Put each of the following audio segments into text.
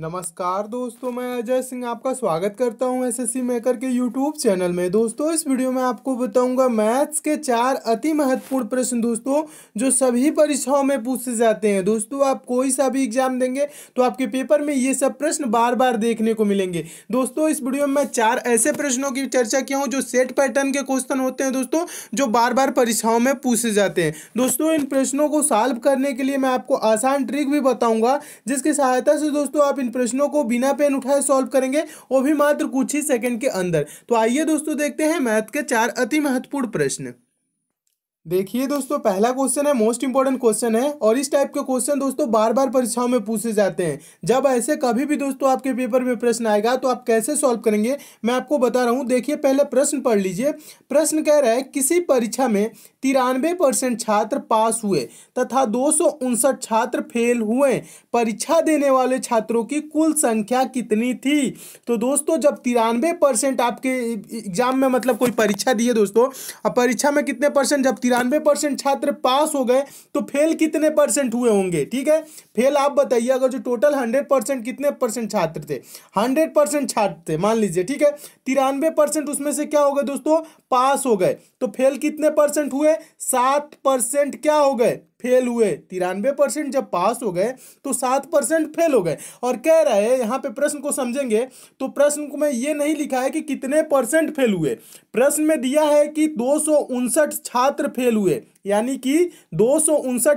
नमस्कार दोस्तों मैं अजय सिंह आपका स्वागत करता हूं एसएससी मेकर के यूट्यूब चैनल में दोस्तों इस वीडियो में आपको बताऊंगा मैथ्स के चार अति महत्वपूर्ण प्रश्न दोस्तों जो सभी परीक्षाओं में पूछे जाते हैं दोस्तों आप कोई सा भी एग्जाम देंगे तो आपके पेपर में ये सब प्रश्न बार बार देखने को मिलेंगे दोस्तों इस वीडियो में मैं चार ऐसे प्रश्नों की चर्चा किया हूँ जो सेट पैटर्न के क्वेश्चन होते हैं दोस्तों जो बार बार परीक्षाओं में पूछे जाते हैं दोस्तों इन प्रश्नों को सॉल्व करने के लिए मैं आपको आसान ट्रिक भी बताऊँगा जिसकी सहायता से दोस्तों आप इन प्रश्नों को बिना पेन उठाए सॉल्व करेंगे वो भी मात्र कुछ ही सेकंड के अंदर तो आइए दोस्तों देखते हैं मैथ के चार अति महत्वपूर्ण प्रश्न देखिए दोस्तों पहला क्वेश्चन है मोस्ट इंपॉर्टेंट क्वेश्चन है और इस टाइप के क्वेश्चन दोस्तों बार बार परीक्षाओं में पूछे जाते हैं जब ऐसे कभी भी दोस्तों आपके पेपर में प्रश्न आएगा तो आप कैसे सॉल्व करेंगे मैं आपको बता रहा हूँ देखिए पहले प्रश्न पढ़ लीजिए प्रश्न कह रहा है किसी परीक्षा में तिरानवे परसेंट छात्र पास हुए तथा दो छात्र फेल हुए परीक्षा देने वाले छात्रों की कुल संख्या कितनी थी तो दोस्तों जब तिरानवे आपके एग्जाम में मतलब कोई परीक्षा दी है दोस्तों अब परीक्षा में कितने परसेंट जब तिरानवे परसेंट छात्र पास हो गए तो फेल कितने परसेंट हुए होंगे ठीक है फेल आप बताइए अगर जो टोटल हंड्रेड परसेंट कितने परसेंट छात्र थे हंड्रेड परसेंट छात्र थे मान लीजिए ठीक है तिरानवे परसेंट उसमें से क्या हो गए दोस्तों पास हो गए तो फेल कितने परसेंट हुए सात परसेंट क्या हो गए फेल हुए तिरानवे परसेंट जब पास हो गए तो सात परसेंट फेल हो गए और कह रहा है यहाँ पे प्रश्न को समझेंगे तो प्रश्न को मैं ये नहीं लिखा है कि कितने परसेंट फेल हुए प्रश्न में दिया है कि दो छात्र फेल हुए यानी कि दो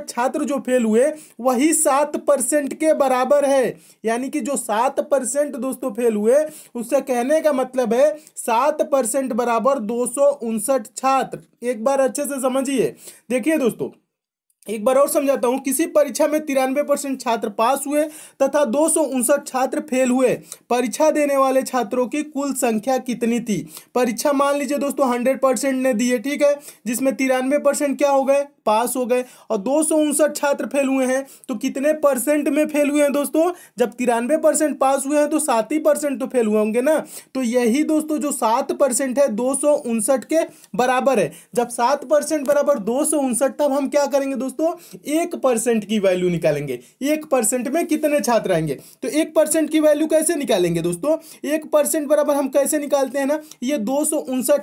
छात्र जो फेल हुए वही सात परसेंट के बराबर है यानी कि जो सात परसेंट दोस्तों फेल हुए उससे कहने का मतलब है सात परसेंट बराबर दो छात्र एक बार अच्छे से समझिए देखिए दोस्तों एक बार और समझाता हूँ किसी परीक्षा में तिरानवे परसेंट छात्र पास हुए तथा दो छात्र फेल हुए परीक्षा देने वाले छात्रों की कुल संख्या कितनी थी परीक्षा मान लीजिए दोस्तों हंड्रेड परसेंट ने दिए ठीक है जिसमें तिरानवे परसेंट क्या हो गए पास हो गए और दो छात्र फेल हुए हैं तो कितने परसेंट में फेल हुए हैं दोस्तों जब तिरानवे परसेंट पास हुए हैं तो सात ही परसेंट तो फेल हुए होंगे ना तो यही दोस्तों जो सात परसेंट है दो के बराबर है जब सात परसेंट बराबर दो तब हम क्या करेंगे दोस्तों एक परसेंट की वैल्यू निकालेंगे एक परसेंट में कितने छात्र आएंगे तो एक परसेंट की वैल्यू कैसे निकालेंगे दोस्तों एक परसेंट बराबर हम कैसे निकालते हैं ना ये दो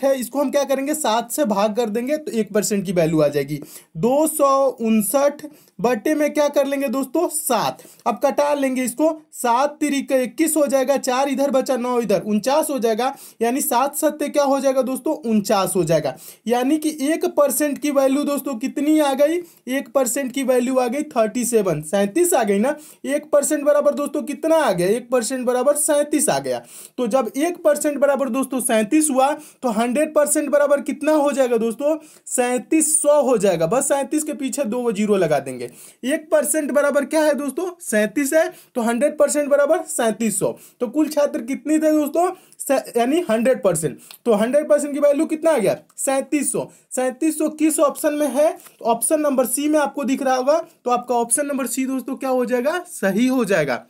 है इसको हम क्या करेंगे सात से भाग कर देंगे तो एक परसेंट की वैल्यू आ जाएगी दो सौ उनसठ बटे में क्या कर लेंगे दोस्तों सात अब कटा लेंगे इसको सात तिरिक इक्कीस हो जाएगा चार इधर बचा नौ इधर उनचास हो जाएगा यानी सात सत्य क्या हो जाएगा दोस्तों उनचास हो जाएगा यानी कि एक परसेंट की वैल्यू दोस्तों कितनी आ गई एक परसेंट की वैल्यू आ गई थर्टी सेवन सैंतीस आ गई ना एक परसेंट बराबर दोस्तों कितना आ गया एक परसेंट बराबर सैंतीस आ गया तो जब एक परसेंट बराबर दोस्तों सैंतीस हुआ तो हंड्रेड परसेंट बराबर कितना हो जाएगा दोस्तों सैंतीस सौ हो जाएगा बस यहाँ सैंतीस के पीछे दो जीरो लगा देंगे एक परसेंट बराबर क्या है दोस्तों सैंतीस है तो हंड्रेड परसेंट बराबर सैंतीस सौ तो कुल छात्र कितने थे दोस्तों यानी हंड्रेड परसेंट तो हंड्रेड परसेंट की वैल्यू कितना आ गया सैंतीस सौ सैंतीस सौ किस ऑप्शन में है ऑप्शन नंबर सी में आपको दिख रहा होगा तो आपका ऑप्शन नंबर सी दोस्तों क्या हो जाएगा सही हो जाएगा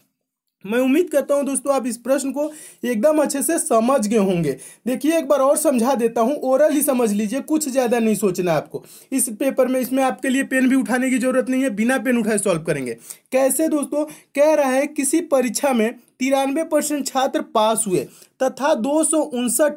मैं उम्मीद करता हूं दोस्तों आप इस प्रश्न को एकदम अच्छे से समझ गए होंगे देखिए एक बार और समझा देता हूं ओरल ही समझ लीजिए कुछ ज़्यादा नहीं सोचना आपको इस पेपर में इसमें आपके लिए पेन भी उठाने की ज़रूरत नहीं है बिना पेन उठाए सॉल्व करेंगे कैसे दोस्तों कह रहा है किसी परीक्षा में तिरानवे परसेंट छात्र पास हुए तथा दो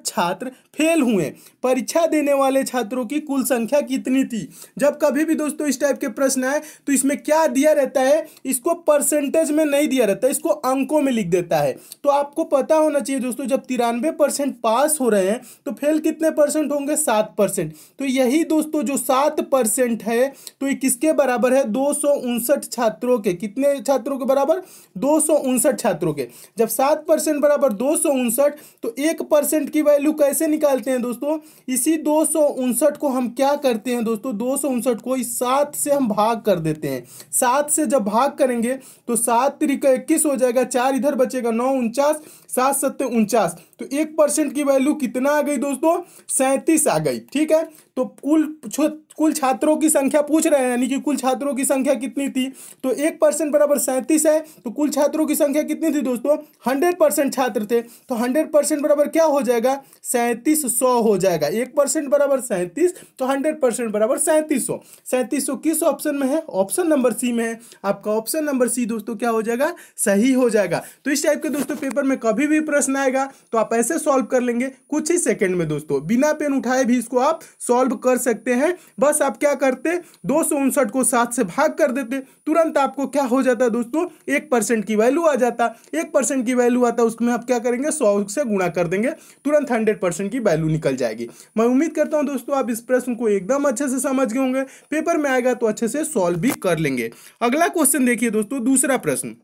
छात्र फेल हुए परीक्षा देने वाले छात्रों की कुल संख्या कितनी थी जब कभी भी दोस्तों इस टाइप के प्रश्न आए तो इसमें क्या दिया रहता है इसको परसेंटेज में नहीं दिया रहता इसको अंकों में लिख देता है तो आपको पता होना चाहिए दोस्तों जब तिरानवे परसेंट पास हो रहे हैं तो फेल कितने परसेंट होंगे सात परसेंट तो यही दोस्तों जो सात परसेंट है तो ये किसके बराबर है दो छात्रों के कितने छात्रों के बराबर दो छात्रों के जब सात परसेंट बराबर दो तो एक परसेंट की वैल्यू कैसे निकालते हैं दोस्तों इसी दो को हम क्या करते हैं दोस्तों दो को इस सात से हम भाग कर देते हैं सात से जब भाग करेंगे तो सात तरीका इक्कीस हो जाएगा चार इधर बचेगा नौ उनचास सात सत्य उनचास तो एक परसेंट की वैल्यू कितना आ गई दोस्तों सैंतीस आ गई ठीक है तो कुल कुल छात्रों की संख्या पूछ रहे हैं यानी कि कुल छात्रों की संख्या कितनी थी तो एक परसेंट बराबर सैंतीस है तो कुल छात्रों की संख्या कितनी थी दोस्तों हंड्रेड परसेंट छात्र थे तो हंड्रेड परसेंट बराबर क्या हो जाएगा सैंतीस सौ हो जाएगा एक परसेंट बराबर सैंतीस तो हंड्रेड परसेंट बराबर सैंतीस सौ सैंतीस सौ किस ऑप्शन में है ऑप्शन नंबर सी में है आपका ऑप्शन नंबर सी दोस्तों क्या हो जाएगा सही हो जाएगा तो इस टाइप के दोस्तों पेपर में कभी भी प्रश्न आएगा तो आप ऐसे सॉल्व कर लेंगे कुछ ही सेकंड में दोस्तों बिना पेन उठाए भी इसको आप सॉल्व कर सकते हैं बस आप क्या करते दो को सात से भाग कर देते तुरंत आपको क्या हो जाता दोस्तों एक परसेंट की वैल्यू आ जाता एक परसेंट की वैल्यू आता उसमें आप क्या करेंगे सौ से गुणा कर देंगे तुरंत हंड्रेड परसेंट की वैल्यू निकल जाएगी मैं उम्मीद करता हूँ दोस्तों आप इस प्रश्न को एकदम अच्छे से समझ गए होंगे पेपर में आएगा तो अच्छे से सॉल्व भी कर लेंगे अगला क्वेश्चन देखिए दोस्तों दूसरा प्रश्न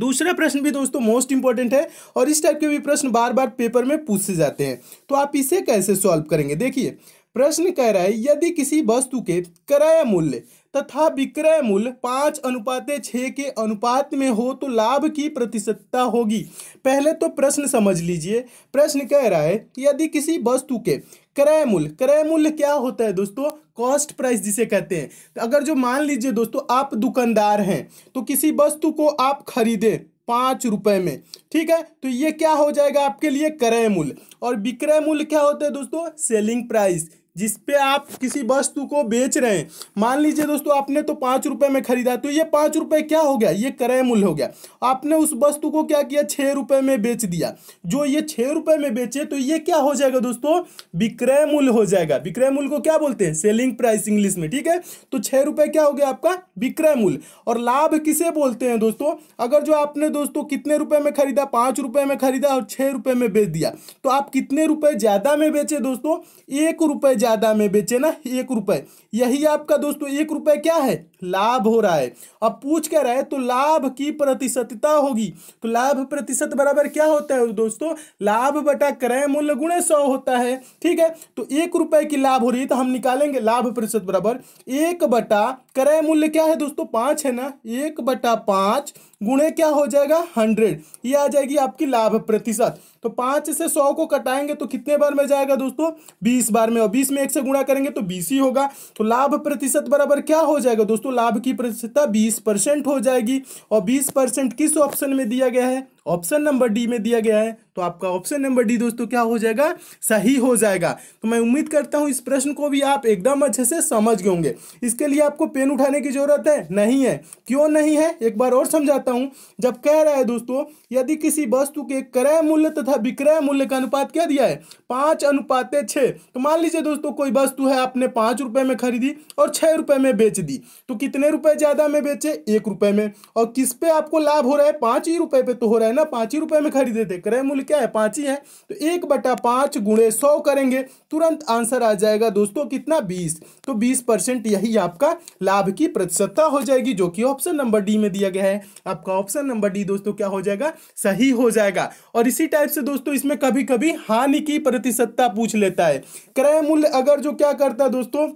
दूसरा प्रश्न भी दोस्तों मोस्ट इंपॉर्टेंट है और इस टाइप के भी प्रश्न बार बार पेपर में पूछे जाते हैं तो आप इसे कैसे सॉल्व करेंगे देखिए प्रश्न कह रहा है यदि किसी वस्तु के किराया मूल्य तथा विक्रय मूल्य पाँच अनुपातें छः के अनुपात में हो तो लाभ की प्रतिशतता होगी पहले तो प्रश्न समझ लीजिए प्रश्न कह रहा है कि यदि किसी वस्तु के क्रय मूल्य क्रय मूल्य क्या होता है दोस्तों कॉस्ट प्राइस जिसे कहते हैं तो अगर जो मान लीजिए दोस्तों आप दुकानदार हैं तो किसी वस्तु को आप खरीदें पाँच रुपए में ठीक है तो ये क्या हो जाएगा आपके लिए क्रय मूल्य और विक्रय मूल्य क्या होता है दोस्तों सेलिंग प्राइस जिस पे आप किसी वस्तु को बेच रहे हैं मान लीजिए दोस्तों आपने तो पाँच रुपये में खरीदा तो ये पाँच रुपये क्या हो गया ये क्रय मूल्य हो गया आपने उस वस्तु को क्या किया छः रुपये में बेच दिया जो ये छः रुपये में बेचे तो ये क्या हो जाएगा दोस्तों विक्रय मूल्य हो जाएगा विक्रय मूल्य को क्या बोलते हैं सेलिंग प्राइस इंग्लिश में ठीक है तो छः रुपये क्या हो गया आपका विक्रय मूल्य और लाभ किसे बोलते हैं दोस्तों अगर जो आपने दोस्तों कितने रुपये में खरीदा पाँच रुपये में खरीदा और छः रुपये में बेच दिया तो आप कितने रुपये ज़्यादा में बेचे दोस्तों एक रुपये ज़्यादा में बेचे ना एक रुपये यही आपका दोस्तों एक रुपये क्या है लाभ हो रहा है अब पूछ कह रहा है तो लाभ की प्रतिशतता होगी तो लाभ प्रतिशत बराबर क्या होता है दोस्तों लाभ बटा क्रय मूल्य गुणे सौ होता है ठीक है तो एक रुपये की लाभ हो रही है तो हम निकालेंगे लाभ प्रतिशत बराबर एक बटा क्रय मूल्य क्या है दोस्तों पाँच है ना एक बटा पाँच गुणे क्या हो जाएगा हंड्रेड ये आ जाएगी आपकी लाभ प्रतिशत तो पाँच से सौ को कटाएंगे तो कितने बार में जाएगा दोस्तों बीस बार में और बीस में एक से गुणा करेंगे तो बीस ही होगा तो लाभ प्रतिशत बराबर क्या हो जाएगा दोस्तों लाभ की प्रतिशतता बीस परसेंट हो जाएगी और बीस परसेंट किस ऑप्शन में दिया गया है ऑप्शन नंबर डी में दिया गया है तो आपका ऑप्शन नंबर डी दोस्तों क्या हो जाएगा सही हो जाएगा तो मैं उम्मीद करता हूँ इस प्रश्न को भी आप एकदम अच्छे से समझ गए होंगे इसके लिए आपको पेन उठाने की जरूरत है नहीं है क्यों नहीं है एक बार और समझाता हूं जब कह रहा है दोस्तों यदि किसी वस्तु के क्रय मूल्य तथा विक्रय मूल्य का अनुपात क्या दिया है पाँच अनुपात छः तो मान लीजिए दोस्तों कोई वस्तु है आपने पाँच में खरीदी और छः में बेच दी तो कितने रुपये ज़्यादा में बेचे एक में और किस पे आपको लाभ हो रहा है पाँच ही रुपये पे तो हो रहा है है ना पाँच ही रुपये में खरीदे थे क्रय मूल्य क्या है पाँच ही है तो एक बटा पाँच गुणे सौ करेंगे तुरंत आंसर आ जाएगा दोस्तों कितना बीस तो बीस परसेंट यही आपका लाभ की प्रतिशतता हो जाएगी जो कि ऑप्शन नंबर डी में दिया गया है आपका ऑप्शन नंबर डी दोस्तों क्या हो जाएगा सही हो जाएगा और इसी टाइप से दोस्तों इसमें कभी कभी हानि की प्रतिशतता पूछ लेता है क्रय मूल्य अगर जो क्या करता है दोस्तों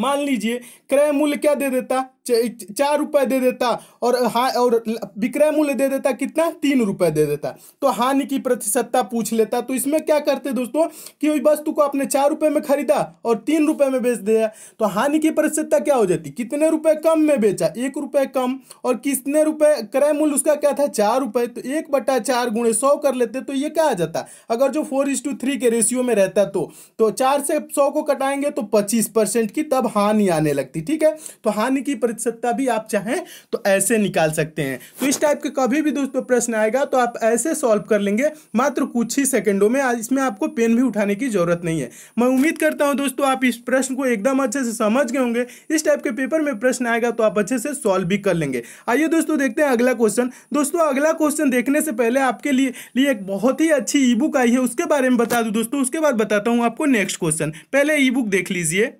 मान लीजिए क्रय मूल्य क्या दे देता चार रुपए दे देता और हाँ और विक्रय मूल्य दे देता कितना तीन रुपए दे देता तो हानि की प्रतिशतता पूछ लेता तो इसमें क्या करते दोस्तों कि वस्तु को आपने चार रुपए में खरीदा और तीन रुपए में बेच दिया तो हानि की प्रतिशतता क्या हो जाती कितने रुपए कम में बेचा एक रुपए कम और कितने रुपए क्रय मूल्य उसका क्या था चार रुपए तो एक बटा चार गुणे सौ कर लेते तो ये क्या आ जाता अगर जो फोर इंस टू थ्री के रेशियो में रहता तो तो चार से सौ को कटाएंगे तो पच्चीस परसेंट की तब हानि आने लगती ठीक है तो हानि की प्रति सत्ता भी आप चाहें तो ऐसे निकाल सकते हैं तो इस टाइप के कभी भी दोस्तों प्रश्न आएगा तो आप ऐसे सॉल्व कर लेंगे मात्र कुछ ही सेकंडों में इसमें आपको पेन भी उठाने की जरूरत नहीं है मैं उम्मीद करता हूं दोस्तों आप इस प्रश्न को एकदम अच्छे से समझ गए होंगे इस टाइप के पेपर में प्रश्न आएगा तो आप अच्छे से सॉल्व भी कर लेंगे आइए दोस्तों देखते हैं अगला क्वेश्चन दोस्तों अगला क्वेश्चन देखने से पहले आपके लिए एक बहुत ही अच्छी ई आई है उसके बारे में बता दूँ दोस्तों उसके बाद बताता हूँ आपको नेक्स्ट क्वेश्चन पहले ई देख लीजिए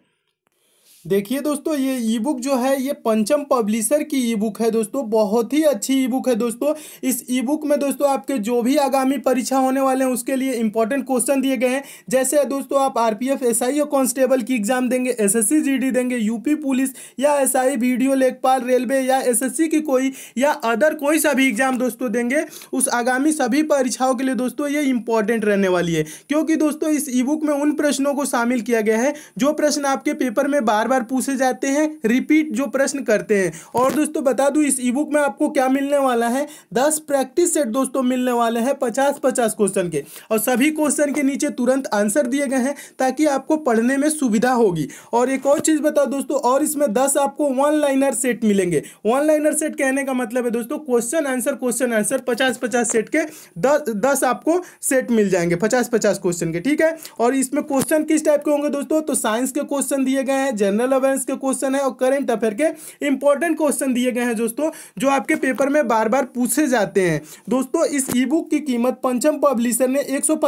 देखिए दोस्तों ये ई बुक जो है ये पंचम पब्लिशर की ई बुक है दोस्तों बहुत ही अच्छी ई बुक है दोस्तों इस ई बुक में दोस्तों आपके जो भी आगामी परीक्षा होने वाले हैं उसके लिए इंपॉर्टेंट क्वेश्चन दिए गए हैं जैसे दोस्तों आप R P F S I constable की एग्जाम देंगे एस एस देंगे यूपी पुलिस या एस आई ओ लेखपाल रेलवे या एस की कोई या अदर कोई सा भी एग्जाम दोस्तों देंगे उस आगामी सभी परीक्षाओं के लिए दोस्तों ये इंपॉर्टेंट रहने वाली है क्योंकि दोस्तों इस ई बुक में उन प्रश्नों को शामिल किया गया है जो प्रश्न आपके पेपर में बार बार बार पूछे जाते हैं रिपीट जो प्रश्न करते हैं और दोस्तों बता दूं इस ईबुक में आपको क्या मिलने वाला है दस प्रैक्टिस सेट दोस्तों मिलने वाले हैं पचास पचास क्वेश्चन के और सभी क्वेश्चन के नीचे तुरंत आंसर दिए गए हैं ताकि आपको पढ़ने में सुविधा होगी और एक और चीज़ बताओ दोस्तों और इसमें दस आपको वन लाइनर सेट मिलेंगे वन लाइनर सेट कहने का मतलब है दोस्तों क्वेश्चन आंसर क्वेश्चन आंसर पचास पचास सेट के दस दस आपको सेट मिल जाएंगे पचास पचास क्वेश्चन के ठीक है और इसमें क्वेश्चन किस टाइप के होंगे दोस्तों तो साइंस के क्वेश्चन दिए गए हैं जनरल अवेयर्स के क्वेश्चन है और करेंट अफेयर के इंपॉर्टेंट क्वेश्चन दिए गए हैं दोस्तों जो आपके पेपर में बार बार पूछे जाते हैं दोस्तों इस ई बुक की कीमत पंचम पब्लिशर ने एक सौ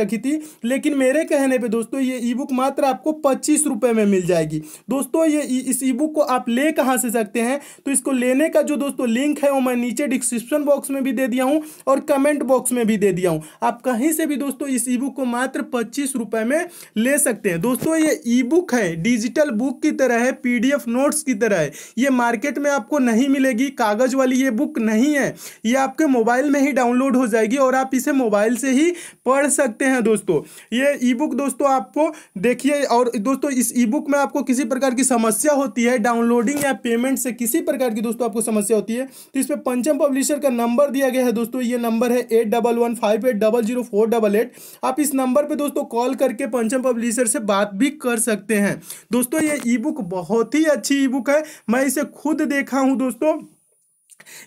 रखी थी लेकिन मेरे कहने पर दोस्तों ये ई बुक मात्र आपको पच्चीस में मिल जाएगी दोस्तों ये इस ई बुक को आप ले कहाँ से सकते हैं तो इसको लेने का जो दोस्तों लिंक है वो मैं नीचे डिस्क्रिप्शन बॉक्स में भी दे दिया हूँ और कमेंट बॉक्स में भी दे दिया हूँ आप कहीं से भी दोस्तों इस ई बुक को मात्र पच्चीस रुपये में ले सकते हैं दोस्तों ये ई बुक है डिजिटल बुक बुक की तरह है पीडीएफ नोट्स की तरह है ये मार्केट में आपको नहीं मिलेगी कागज वाली ये बुक नहीं है ये आपके मोबाइल में ही डाउनलोड हो जाएगी और आप इसे मोबाइल से ही पढ़ सकते हैं दोस्तों ये ई बुक दोस्तों आपको देखिए और दोस्तों इस ई बुक में आपको किसी प्रकार की समस्या होती है डाउनलोडिंग या पेमेंट से किसी प्रकार की दोस्तों आपको समस्या होती है तो इस पर पंचम पब्लिशर का नंबर दिया गया है दोस्तों ये नंबर है eight double one five eight double zero four double eight आप इस नंबर पर दोस्तों कॉल करके पंचम पब्लिशर से बात भी कर सकते हैं दोस्तों ये ये ई बुक बहुत ही अच्छी ई बुक है मैं इसे खुद देखा हूँ दोस्तों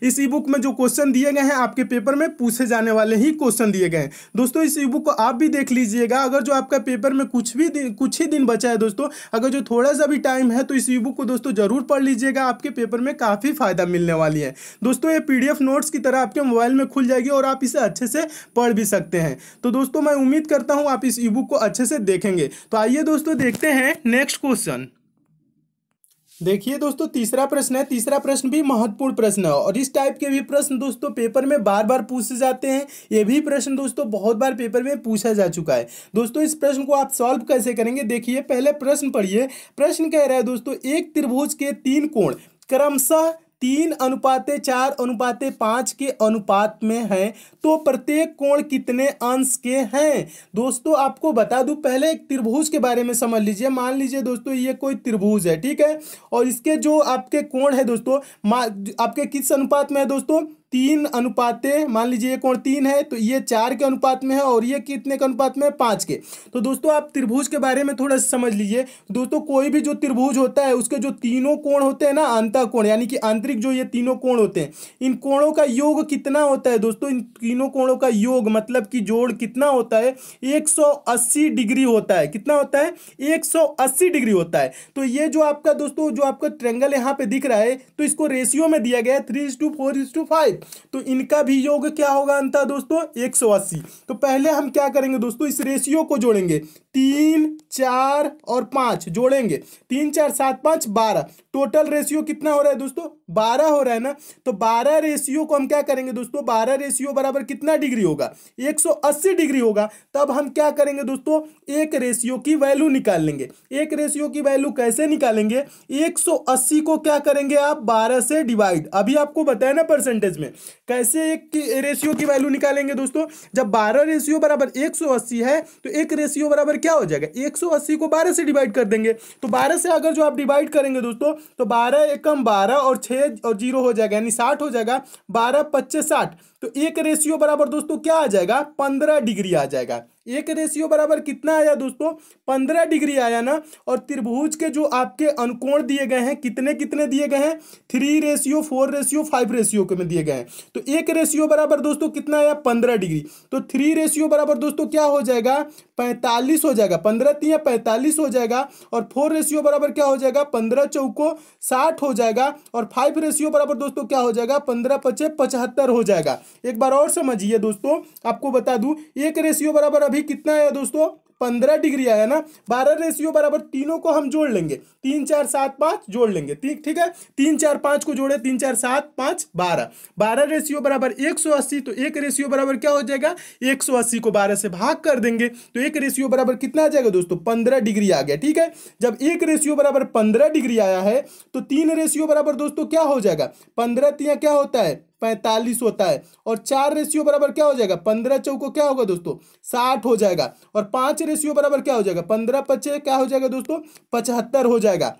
इस ई बुक में जो क्वेश्चन दिए गए हैं आपके पेपर में पूछे जाने वाले ही क्वेश्चन दिए गए हैं दोस्तों इस ई बुक को आप भी देख लीजिएगा अगर जो आपका पेपर में कुछ भी कुछ ही दिन बचा है दोस्तों अगर जो थोड़ा सा भी टाइम है तो इस ई बुक को दोस्तों जरूर पढ़ लीजिएगा आपके पेपर में काफ़ी फ़ायदा मिलने वाली है दोस्तों ये पी नोट्स की तरह आपके मोबाइल में खुल जाएगी और आप इसे अच्छे से पढ़ भी सकते हैं तो दोस्तों मैं उम्मीद करता हूँ आप इस ई बुक को अच्छे से देखेंगे तो आइए दोस्तों देखते हैं नेक्स्ट क्वेश्चन देखिए दोस्तों तीसरा प्रश्न है तीसरा प्रश्न भी महत्वपूर्ण प्रश्न है और इस टाइप के भी प्रश्न दोस्तों पेपर में बार बार पूछे जाते हैं ये भी प्रश्न दोस्तों बहुत बार पेपर में पूछा जा चुका है दोस्तों इस प्रश्न को आप सॉल्व कैसे करेंगे देखिए पहले प्रश्न पढ़िए प्रश्न कह रहा है दोस्तों एक त्रिभुज के तीन कोण क्रमशः तीन अनुपाते चार अनुपाते पाँच के अनुपात में है तो प्रत्येक कोण कितने अंश के हैं दोस्तों आपको बता दूं पहले एक त्रिभुज के बारे में समझ लीजिए मान लीजिए दोस्तों ये कोई त्रिभुज है ठीक है और इसके जो आपके कोण है दोस्तों आपके किस अनुपात में है दोस्तों तीन अनुपातें मान लीजिए ये कोण तीन है तो ये चार के अनुपात में है और ये कितने के अनुपात में है पाँच के तो दोस्तों आप त्रिभुज के बारे में थोड़ा सा समझ लीजिए दोस्तों कोई भी जो त्रिभुज होता है उसके जो तीनों कोण होते हैं ना अंतः कोण यानी कि आंतरिक जो ये तीनों कोण होते हैं इन कोणों का योग कितना होता है दोस्तों इन तीनों कोणों का योग मतलब कि जोड़ कितना होता है एक डिग्री होता है कितना होता है एक डिग्री होता है तो ये जो आपका दोस्तों जो आपका ट्रेंगल यहाँ पर दिख रहा है तो इसको रेशियो में दिया गया है three is to four is to five तो इनका भी योग क्या होगा अंतर दोस्तों एक तो पहले हम क्या करेंगे दोस्तों इस रेशियो को जोड़ेंगे तीन चार और पांच जोड़ेंगे तीन चार सात पांच बारह टोटल रेशियो कितना हो रहा है दोस्तों बारह हो रहा है ना तो बारह रेशियो को हम क्या करेंगे दोस्तों बारह रेशियो बराबर कितना डिग्री होगा एक सौ अस्सी डिग्री होगा तब हम क्या करेंगे दोस्तों एक रेशियो की वैल्यू निकाल लेंगे एक रेशियो की वैल्यू कैसे निकालेंगे एक सौ अस्सी को क्या करेंगे आप बारह से डिवाइड अभी आपको बताया ना परसेंटेज में कैसे एक रेशियो की वैल्यू निकालेंगे दोस्तों जब बारह रेशियो बराबर एक सौ अस्सी है तो एक रेशियो बराबर क्या हो जाएगा एक 280 को 12 से डिवाइड कर देंगे तो 12 से अगर जो आप डिवाइड करेंगे दोस्तों तो 12 एकम 12 और 6 और जीरो हो जाएगा यानी 60 हो जाएगा 12 पच्चीस 60 तो एक रेशियो बराबर दोस्तों क्या आ जाएगा 15 डिग्री आ जाएगा एक रेशियो बराबर कितना आया दोस्तों पंद्रह डिग्री आया ना और त्रिभुज के जो आपके अनुकोण दिए गए हैं कितने कितने दिए गए हैं three ratio four ratio five ratio के में दिए गए हैं तो एक रेशियो बराबर दोस्तों कितना आया पंद्रह डिग्री तो थ्री रेशियो बराबर दोस्तों क्या हो जाएगा पैंतालीस हो जाएगा पंद्रह तीन पैंतालीस हो जाएगा और फोर रेशियो बराबर क्या हो जाएगा पंद्रह चौको साठ हो जाएगा और फाइव रेशियो बराबर दोस्तों क्या हो जाएगा पंद्रह पचे पचहत्तर हो जाएगा एक बार और समझिए दोस्तों आपको बता दू एक रेशियो बराबर अभी कितना है दोस्तों पंद्रह डिग्री आया ना बारह रेशियो बराबर तीनों को हम जोड़ लेंगे तीन चार सात पाँच जोड़ लेंगे ठीक ठीक है तीन चार पाँच को जोड़े तीन चार सात पाँच बारह बारह रेशियो बराबर एक सौ अस्सी तो एक रेशियो बराबर क्या हो जाएगा एक सौ अस्सी को बारह से भाग कर देंगे तो एक रेशियो बराबर कितना आ जाएगा दोस्तों पंद्रह डिग्री आ गया ठीक है जब एक रेशियो बराबर पंद्रह डिग्री आया है तो तीन रेशियो बराबर दोस्तों क्या हो जाएगा पंद्रह तीन क्या होता है पैंतालीस होता है और चार रेशियो बराबर क्या हो जाएगा पंद्रह चौको क्या होगा दोस्तों साठ हो जाएगा और पांच रेशियो बराबर क्या हो जाएगा पंद्रह पच्चीस क्या हो जाएगा दोस्तों पचहत्तर हो जाएगा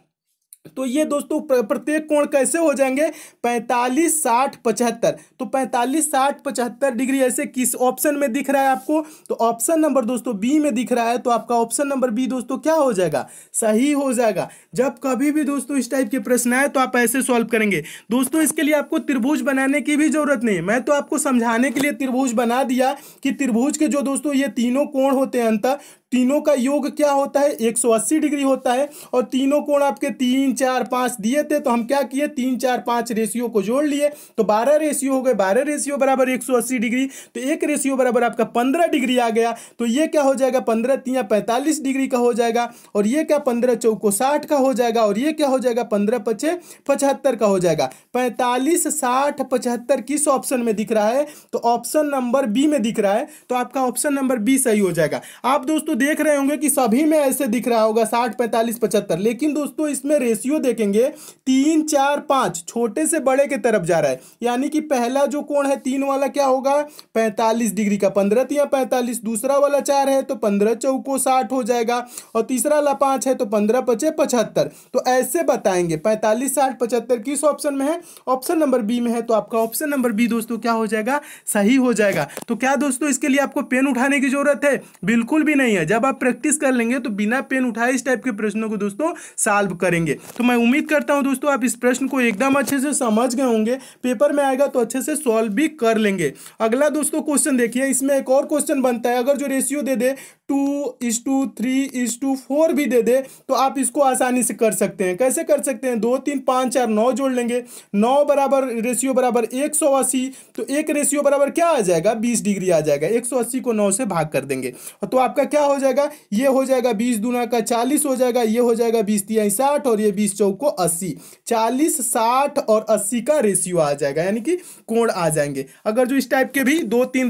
तो ये दोस्तों प्रत्येक कोण कैसे हो जाएंगे पैंतालीस साठ पचहत्तर तो पैंतालीस साठ पचहत्तर डिग्री ऐसे किस ऑप्शन में दिख रहा है आपको तो ऑप्शन नंबर दोस्तों बी में दिख रहा है तो आपका ऑप्शन नंबर बी दोस्तों क्या हो जाएगा सही हो जाएगा जब कभी भी दोस्तों इस टाइप के प्रश्न आए तो आप ऐसे सॉल्व करेंगे दोस्तों इसके लिए आपको त्रिभुज बनाने की भी जरूरत नहीं मैं तो आपको समझाने के लिए त्रिभुज बना दिया कि त्रिभुज के जो दोस्तों ये तीनों कोण होते हैं अंतर तीनों का योग क्या होता है 180 डिग्री होता है और तीनों कोण आपके तीन चार पाँच दिए थे तो हम क्या किए तीन चार पाँच रेशियो को जोड़ लिए तो बारह रेशियो हो गए बारह रेशियो बराबर एक डिग्री तो एक रेशियो बराबर आपका पंद्रह डिग्री आ गया तो ये क्या हो जाएगा पंद्रह तिया पैंतालीस डिग्री का हो जाएगा और ये क्या पंद्रह चौको साठ का हो जाएगा और ये क्या हो जाएगा पंद्रह पचे पचहत्तर का हो जाएगा पैंतालीस साठ पचहत्तर किस ऑप्शन में दिख रहा है तो ऑप्शन नंबर बी में दिख रहा है तो आपका ऑप्शन नंबर बी सही हो जाएगा आप दोस्तों देख रहे होंगे कि सभी में ऐसे दिख रहा होगा साठ पैंतालीस पचहत्तर लेकिन दोस्तों इसमें रेशियो देखेंगे तीन चार पाँच छोटे से बड़े के तरफ जा रहा है यानी कि पहला जो कोण है तीन वाला क्या होगा पैंतालीस डिग्री का पंद्रह या पैंतालीस दूसरा वाला चार है तो पंद्रह चौको साठ हो जाएगा और तीसरा वाला पाँच है तो पंद्रह पचे पचहत्तर तो ऐसे बताएंगे पैंतालीस साठ पचहत्तर किस ऑप्शन में है ऑप्शन नंबर बी में है तो आपका ऑप्शन नंबर बी दोस्तों क्या हो जाएगा सही हो जाएगा तो क्या दोस्तों इसके लिए आपको पेन उठाने की जरूरत है बिल्कुल भी नहीं है है जब आप प्रैक्टिस कर लेंगे तो बिना पेन उठाए इस टाइप के प्रश्नों को दोस्तों सॉल्व करेंगे तो मैं उम्मीद करता हूँ दोस्तों आप इस प्रश्न को एकदम अच्छे से समझ गए होंगे पेपर में आएगा तो अच्छे से सॉल्व भी कर लेंगे अगला दोस्तों क्वेश्चन देखिए इसमें एक और क्वेश्चन बनता है अगर जो रेशियो दे दे two is to three is to four भी दे दे तो आप इसको आसानी से कर सकते हैं कैसे कर सकते हैं दो तीन पाँच चार नौ जोड़ लेंगे नौ बराबर रेशियो बराबर एक सौ अस्सी तो एक रेशियो बराबर क्या आ जाएगा बीस डिग्री आ जाएगा एक सौ अस्सी को नौ से भाग कर देंगे तो आपका क्या हो जाएगा ये हो जाएगा बीस दूना का चालीस हो जाएगा ये हो जाएगा बीस तिहाई साठ और ये बीस चौको अस्सी चालीस साठ और अस्सी का रेशियो आ जाएगा यानी कि कोण आ जाएंगे अगर जो इस टाइप के भी दो तीन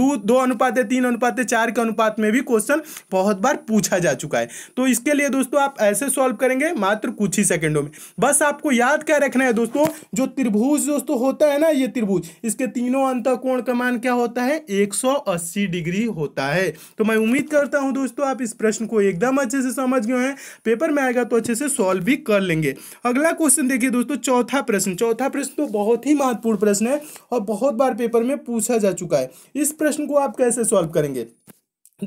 दो दो अनुपात तीन अनुपात चार के अनुपात में भी क्वेश्चन बहुत बार पूछा जा चुका है तो इसके लिए दोस्तों आप ऐसे सॉल्व करेंगे मात्र कुछ ही सेकंडों में बस आपको याद क्या रखना है दोस्तों जो त्रिभुज दोस्तों होता है ना ये त्रिभुज इसके तीनों अंत कोण का मान क्या होता है एक डिग्री होता है तो मैं उम्मीद करता हूं दोस्तों आप इस प्रश्न को एकदम अच्छे से समझ गए हैं पेपर में आएगा तो अच्छे से सॉल्व भी कर लेंगे अगला क्वेश्चन देखिए दोस्तों चौथा प्रश्न चौथा प्रश्न तो बहुत ही महत्वपूर्ण प्रश्न है और बहुत बार पेपर में पूछा जा चुका है इस प्रश्न को आप कैसे सॉल्व करेंगे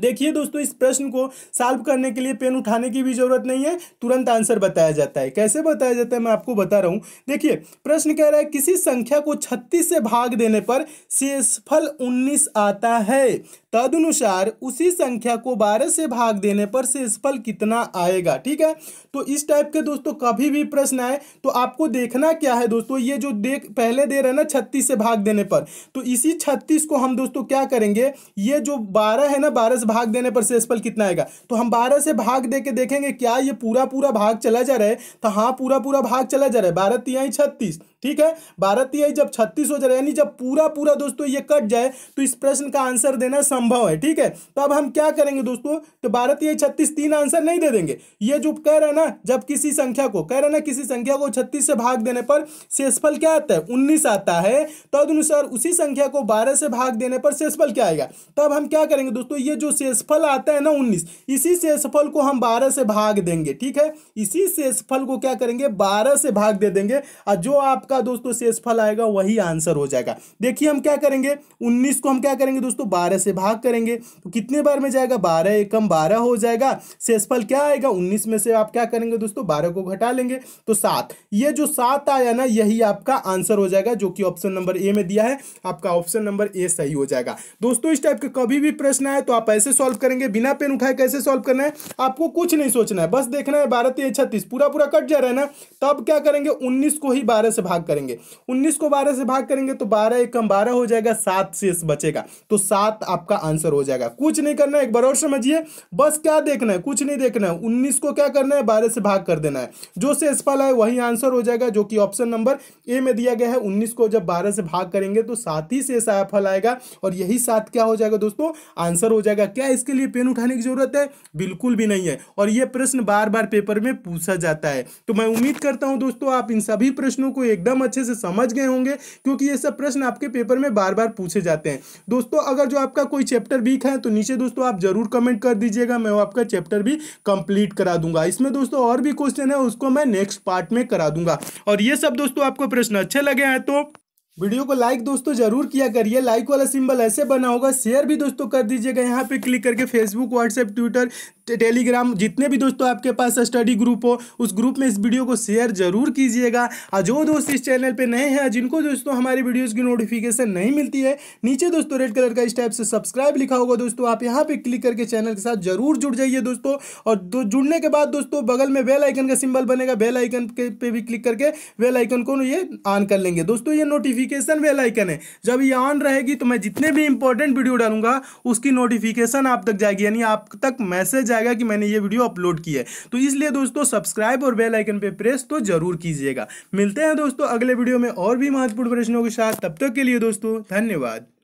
देखिए दोस्तों इस प्रश्न को सॉल्व करने के लिए पेन उठाने की भी जरूरत नहीं है तुरंत आंसर बताया जाता है कैसे बताया जाता है मैं आपको बता रहा हूँ देखिए प्रश्न कह रहा है किसी संख्या को 36 से भाग देने पर शेषफल 19 आता है तदनुसार उसी संख्या को 12 से भाग देने पर शेषफल कितना आएगा ठीक है तो इस टाइप के दोस्तों कभी भी प्रश्न आए तो आपको देखना क्या है दोस्तों ये जो देख पहले दे रहे ना छत्तीस से भाग देने पर तो इसी छत्तीस को हम दोस्तों क्या करेंगे ये जो बारह है ना बारह भाग देने पर शेषफल कितना आएगा तो हम बारह से भाग दे के देखेंगे क्या ये पूरा पूरा भाग चला जा रहा है तो हाँ पूरा पूरा भाग चला जा रहा है बारह तिहाई छत्तीस ठीक है बारह तिहाई जब छत्तीस हो जा रहा है यानी जब पूरा पूरा दोस्तों ये कट जाए तो इस प्रश्न का आंसर देना संभव है ठीक है तो अब हम क्या करेंगे दोस्तों तो बारह तिहाई छत्तीस तीन आंसर नहीं दे देंगे ये जो कह रहे ना जब किसी संख्या को कह रहे ना किसी संख्या को छत्तीस से भाग देने पर शेषफल क्या आता है उन्नीस आता है तदनुसार उसी संख्या को बारह से भाग देने पर शेषफल क्या आएगा तब तो हम क्या करेंगे दोस्तों ये जो जो शेषफल आता है ना उन्नीस इसी शेषफल को हम बारह से भाग देंगे ठीक है इसी शेषफल को क्या करेंगे बारह से भाग दे देंगे और जो आपका दोस्तों शेषफल आएगा वही आंसर हो जाएगा देखिए हम क्या करेंगे उन्नीस को हम क्या करेंगे दोस्तों बारह से भाग करेंगे तो कितने बार में जाएगा बारह एकम बारह हो जाएगा शेषफल क्या आएगा उन्नीस में से आप क्या करेंगे दोस्तों बारह को घटा लेंगे तो सात ये जो सात आया ना यही आपका आंसर हो जाएगा जो कि ऑप्शन नंबर ए में दिया है आपका ऑप्शन नंबर ए सही हो जाएगा दोस्तों इस टाइप के कभी भी प्रश्न आए तो आप कैसे सॉल्व करेंगे बिना पेन उठाए कैसे सॉल्व करना है आपको कुछ नहीं सोचना है बस देखना है बारह तीन छत्तीस पूरा पूरा कट जा रहा है ना तब क्या करेंगे उन्नीस को ही बारह से भाग करेंगे उन्नीस को बारह से भाग करेंगे तो बारह एक कम बारह हो जाएगा सात शेष बचेगा तो सात आपका आंसर हो जाएगा कुछ नहीं करना है एक बार और समझिए बस क्या देखना है कुछ नहीं देखना है उन्नीस को क्या करना है बारह से भाग कर देना है जो शेषफल है वही आंसर हो जाएगा जो कि ऑप्शन नंबर ए में दिया गया है उन्नीस को जब बारह से भाग करेंगे तो सात ही शेष फल आएगा और यही सात क्या हो जाएगा दोस्तों आंसर हो जाएगा जाएगा क्या इसके लिए पेन उठाने की जरूरत है बिल्कुल भी नहीं है और यह प्रश्न बार बार पेपर में पूछा जाता है तो मैं उम्मीद करता हूं दोस्तों आप इन सभी प्रश्नों को एकदम अच्छे से समझ गए होंगे क्योंकि ये सब प्रश्न आपके पेपर में बार बार पूछे जाते हैं दोस्तों अगर जो आपका कोई चैप्टर वीक है तो नीचे दोस्तों आप जरूर कमेंट कर दीजिएगा मैं आपका चैप्टर भी कंप्लीट करा दूंगा इसमें दोस्तों और भी क्वेश्चन है उसको मैं नेक्स्ट पार्ट में करा दूंगा और ये सब दोस्तों आपको प्रश्न अच्छे लगे हैं तो वीडियो को लाइक दोस्तों जरूर किया करिए लाइक वाला सिंबल ऐसे बना होगा शेयर भी दोस्तों कर दीजिएगा यहाँ पे क्लिक करके फेसबुक व्हाट्सएप ट्विटर टेलीग्राम जितने भी दोस्तों आपके पास स्टडी ग्रुप हो उस ग्रुप में इस वीडियो को शेयर जरूर कीजिएगा और जो दोस्त इस चैनल पर नए हैं जिनको दोस्तों हमारी वीडियोज़ की नोटिफिकेशन नहीं मिलती है नीचे दोस्तों रेड कलर का इस टाइप से सब्सक्राइब लिखा होगा दोस्तों आप यहाँ पर क्लिक करके चैनल के साथ जरूर जुड़ जाइए दोस्तों और दो जुड़ने के बाद दोस्तों बगल में बेल आइकन का सिंबल बनेगा बेल आइकन के पे भी क्लिक करके बेल आइकन को ये ऑन कर लेंगे दोस्तों ये नोटिफिकेशन बेल आइकन है जब ये ऑन रहेगी तो मैं जितने भी इंपॉर्टेंट वीडियो डालूंगा उसकी नोटिफिकेशन आप तक जाएगी यानी आप तक मैसेज जाएगा कि मैंने ये वीडियो अपलोड की है तो इसलिए दोस्तों सब्सक्राइब और बेल आइकन पे प्रेस तो जरूर कीजिएगा मिलते हैं दोस्तों अगले वीडियो में और भी महत्वपूर्ण प्रश्नों के साथ तब तक के लिए दोस्तों धन्यवाद